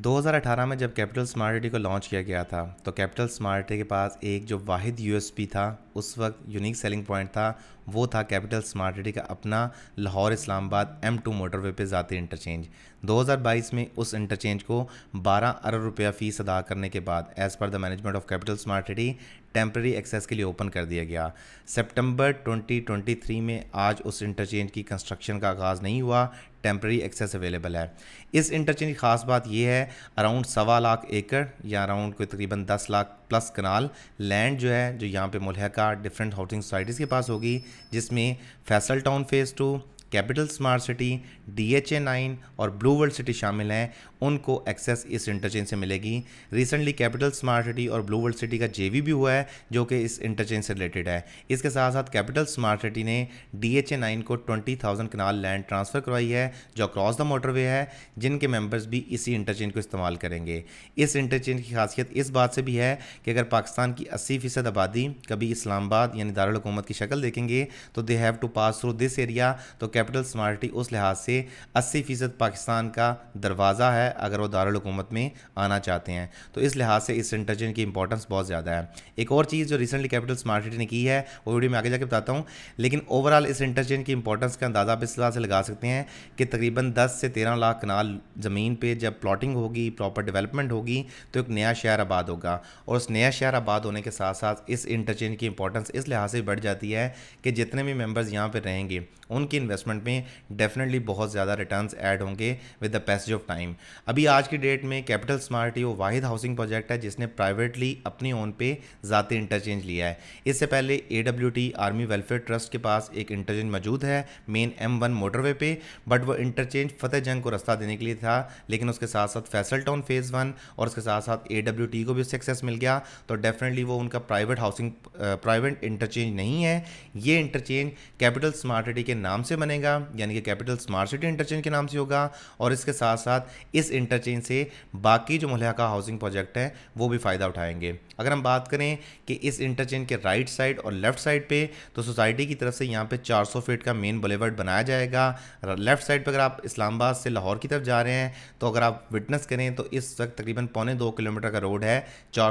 2018 में जब capital smart city को लॉन्च किया गया था तो कैपिटल स्मार्ट सिटी के पास एक जो वाहिद यूएसपी था उस वक्त यूनिक सेलिंग पॉइंट था वो था कैपिटल स्मार्ट सिटी का अपना Lahore Islamabad M two motorway पे जाती इंटरचेंज 2022 में उस इंटरचेंज को 12 अरब रुपया फ़ीस अदा करने के बाद as per the management of capital smart city temporary access के लिए ओपन कर दिया गया सितंबर 2023 में आज उस इंटरचेंज की कंस्ट्रक्शन का आगाज़ नहीं हुआ टेम्प्रेरी एक्सेस अवेलेबल है इस इंटरचेंज की ख़ास बात यह है अराउंड सवा लाख एकड़ या अराउंड कोई तकरीबन दस लाख प्लस कनाल लैंड जो है जो यहाँ पे मुलहका डिफरेंट हाउसिंग सोसाइटीज़ के पास होगी जिसमें Faisal town phase two capital smart city D H A nine और ब्लू वर्ल्ड सिटी शामिल हैं उनको एक्सेस इस इंटरचेंज से मिलेगी रिसेंटली कैपिटल स्मार्ट सिटी और ब्लू वर्ल्ड सिटी का जे भी हुआ है जो कि इस इंटरचेंज से रिलेटेड है इसके साथ साथ कैपिटल स्मार्ट सिटी ने डी एच ए नाइन को twenty thousand kanal land transfer करवाई है जो अक्रॉस द मोटरवे है जिनके मेम्बर्स भी इसी इंटरचेंज को इस्तेमाल करेंगे इस इंटरचेंज की खासियत इस बात से भी है कि अगर पाकिस्तान की अस्सी फ़ीसद आबादी कभी इस्लामाबाद यानी दारकूमत की शक्ल देखेंगे तो they have to pass through this area तो कैपिटल स्मार्टी उस लिहाज से 80 फ़ीसद पाकिस्तान का दरवाज़ा है अगर वो दारकूमत में आना चाहते हैं तो इस लिहाज से इस इंटरचेंज की इंपॉर्टेंस बहुत ज़्यादा है एक और चीज़ जो रिसेंटली कैपिटल स्मार्टी ने की है वो वीडियो में आगे जाके बताता हूँ लेकिन ओवरऑल इस इंटरचेंज की इंपॉर्टेंस का अंदाज़ा आप इस लिहाज से लगा सकते हैं कि तकरीबन दस से तेरह लाख कनाल ज़मीन पर जब प्लाटिंग होगी प्रॉपर डेवलपमेंट होगी तो एक नया शहर आबाद होगा और उस नया शहर आबाद होने के साथ साथ इस इंटरचेंज की इंपॉर्टेंस इस लिहाज से बढ़ जाती है कि जितने भी मेम्बर्स यहाँ पर रहेंगे उनकी इन्वेस्टमेंट इन्वेस्टमेंट में डेफिनेटली बहुत ज़्यादा रिटर्न ऐड होंगे with the passage of time अभी आज की डेट में कैपिटल स्मार्ट ये वो वाहिद हाउसिंग प्रोजेक्ट है जिसने प्राइवेटली अपने ओन पे ज्यादा इंटरचेंज लिया है इससे पहले ए आर्मी वेलफेयर ट्रस्ट के पास एक इंटरचेंज मौजूद है मेन एम वन मोटरवे पे बट वो इंटरचेंज फतेह जंग को रास्ता देने के लिए था लेकिन उसके साथ साथ फैसल टाउन फेज़ वन और उसके साथ साथ ए को भी उससे एक्सेस मिल गया तो डेफिनेटली वो उनका प्राइवेट हाउसिंग प्राइवेट इंटरचेंज नहीं है ये इंटरचेंज कैपिटल स्मार्ट सिटी के नाम से बनेगा बनेगा यानी कि कैपिटल स्मार्ट सिटी इंटरचेंज के नाम से होगा और इसके साथ साथ इस इंटरचेंज से बाकी जो मोहल्ला का हाउसिंग प्रोजेक्ट है वो भी फ़ायदा उठाएंगे अगर हम बात करें कि इस इंटरचेंज के राइट साइड और लेफ्ट साइड पे तो सोसाइटी की तरफ से यहाँ पे 400 फीट का मेन बुलेवर्ड बनाया जाएगा लेफ्ट साइड पर अगर आप इस्लामाबाद से लाहौर की तरफ जा रहे हैं तो अगर आप विटनेस करें तो इस वक्त तकरीबन पौने दो किलोमीटर का रोड है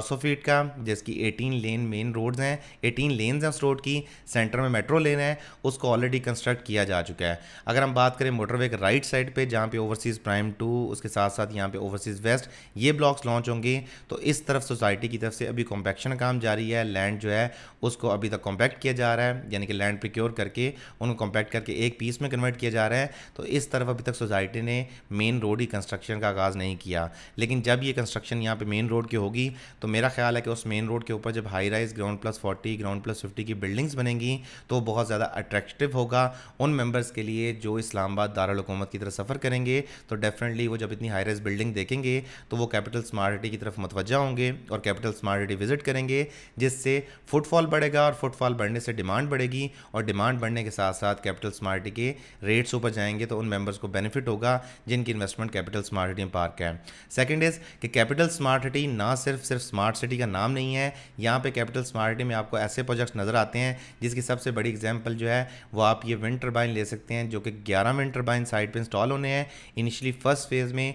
सौ फीट का जिसकी एटीन लेन मेन रोड्स हैं एटीन लेन्स हैं उस रोड की सेंटर में मेट्रो लेन है उसको ऑलरेडी कंस्ट्रक्ट किया जा चुका चुका है अगर हम बात करें मोटरवे के राइट साइड पे जहाँ पे ओवरसीज़ प्राइम टू उसके साथ साथ यहाँ पे ओवरसीज़ वेस्ट ये ब्लॉक्स लॉन्च होंगे तो इस तरफ सोसाइटी की तरफ से अभी कॉम्पैक्शन काम जारी है लैंड जो है उसको अभी तक कॉम्पैक्ट किया जा रहा है यानी कि लैंड प्रिक्योर करके उनको कॉम्पैक्ट करके एक पीस में कन्वर्ट किया जा रहा है तो इस तरफ अभी तक सोसाइटी ने मेन रोड ही कंस्ट्रक्शन का आगाज़ नहीं किया लेकिन जब ये कंस्ट्रक्शन यहाँ पर मेन रोड की होगी तो मेरा ख्याल है कि उस मेन रोड के ऊपर जब high rise ground plus forty ground plus fifty की बिल्डिंग्स बनेंगी तो बहुत ज़्यादा अट्रैक्टिव होगा उन मेम्बर वर्कर्स के लिए जो इस्लामाबाद दारकूमत की तरफ सफ़र करेंगे तो डेफिनेटली वो जब इतनी हाई रेस बिल्डिंग देखेंगे तो वो कैपिटल स्मार्ट सिटी की तरफ मतवजा होंगे और कैपिटल स्मार्ट सिटी विजिट करेंगे जिससे फुटफॉल बढ़ेगा और फुटफॉल बढ़ने से डिमांड बढ़ेगी और डिमांड बढ़ने के साथ साथ कैपिटल स्मार्ट सिटी के रेट्स ऊपर जाएंगे तो उन मेम्बर्स को बेनिफिट होगा जिनकी इन्वेस्टमेंट कैपिटल स्मार्ट सिटी में पार्क है सेकेंड इज़ कि कैपिटल स्मार्ट सिटी ना सिर्फ सिर्फ स्मार्ट सिटी का नाम नहीं है यहाँ पर कैपिटल स्मार्ट सिटी में आपको ऐसे प्रोजेक्ट्स नज़र आते हैं जिसकी सबसे बड़ी एग्जाम्पल जो है वो आप ये विंटर बाइन ले सकते हैं जो कि 11 विंड टर्बाइन साइट पे इंस्टॉल होने हैं इनिशियली फर्स्ट फेज़ में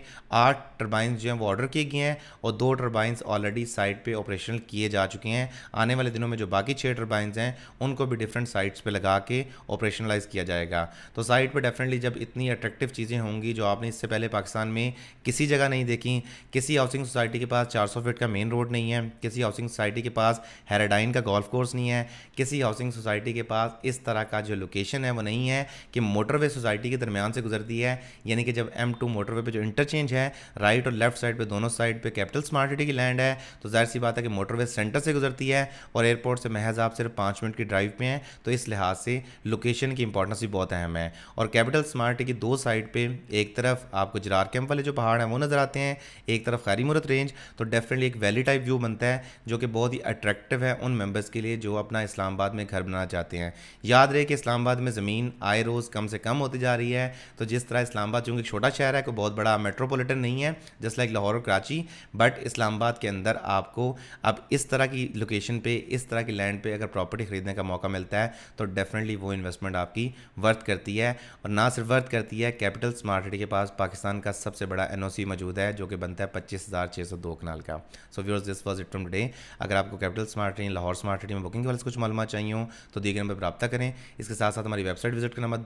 आठ टर्बाइंस जो हैं वो ऑर्डर किए गए हैं और दो टर्बाइंस ऑलरेडी साइट पे ऑपरेशनल किए जा चुके हैं आने वाले दिनों में जो बाकी छः टर्बाइंस हैं उनको भी डिफरेंट साइट्स पर लगा के ऑपरेशनलाइज किया जाएगा तो साइट पर डेफिनेटली जब इतनी अट्रैक्टिव चीज़ें होंगी जो आपने इससे पहले पाकिस्तान में किसी जगह नहीं देखी किसी हाउसिंग सोसाइटी के पास चार फीट का मेन रोड नहीं है किसी हाउसिंग सोसाइटी के पास हेराडाइन का गोल्फ कोर्स नहीं है किसी हाउसिंग सोसाइटी के पास इस तरह का जो लोकेशन है वो नहीं है कि मोटरवे सोसाइटी के दरमियान से गुजरती है यानी कि जब एम टू मोटरवे पर जो इंटरचेंज है राइट और लेफ्ट साइड पर दोनों साइड पर कैपिटल स्मार्ट सिटी की लैंड है तो जाहिर सी बात है कि मोटरवे सेंटर से गुजरती है और एयरपोर्ट से महज आप सिर्फ पाँच मिनट की ड्राइव पे हैं तो इस लिहाज से लोकेशन की इंपॉर्टेंस भी बहुत अहम है और कैपिटल स्मार्ट की दो साइड पर एक तरफ आपको जरार कैंप वाले जो पहाड़ हैं वो नज़र आते हैं एक तरफ खैरी मूरत रेंज तो डेफिनेटली एक वैली टाइप व्यू बनता है जो कि बहुत ही अट्रैक्टिव है उन मेम्बर्स के लिए जो अपना इस्लामाबाद में घर बनाना चाहते हैं याद रहे कि इस्लामाबाद में ज़मीन आयरो वो कम से कम होती जा रही है तो जिस तरह इस्लामाबाद चूँकि छोटा शहर है कोई बहुत बड़ा मेट्रोपोलिटन नहीं है जस्ट लाइक लाहौर और कराची बट इस्लामाबाद के अंदर आपको अब इस तरह की लोकेशन पे इस तरह की लैंड पे अगर प्रॉपर्टी ख़रीदने का मौका मिलता है तो डेफिनेटली वो इन्वेस्टमेंट आपकी वर्थ करती है और ना सिर्फ वर्थ करती है कैपिटल स्मार्ट सिटी के पास पाकिस्तान का सबसे बड़ा एन मौजूद है जो कि बनता है पच्चीस हज़ार छः सौ दो कनाल का so viewers this was it from today अगर आपको capital smart city Lahore smart city में बुकिंग के वाले कुछ मालूम चाहिए हो तो दिए नंबर पर करें इसके साथ साथ हमारी वेबसाइट विजिट करना मत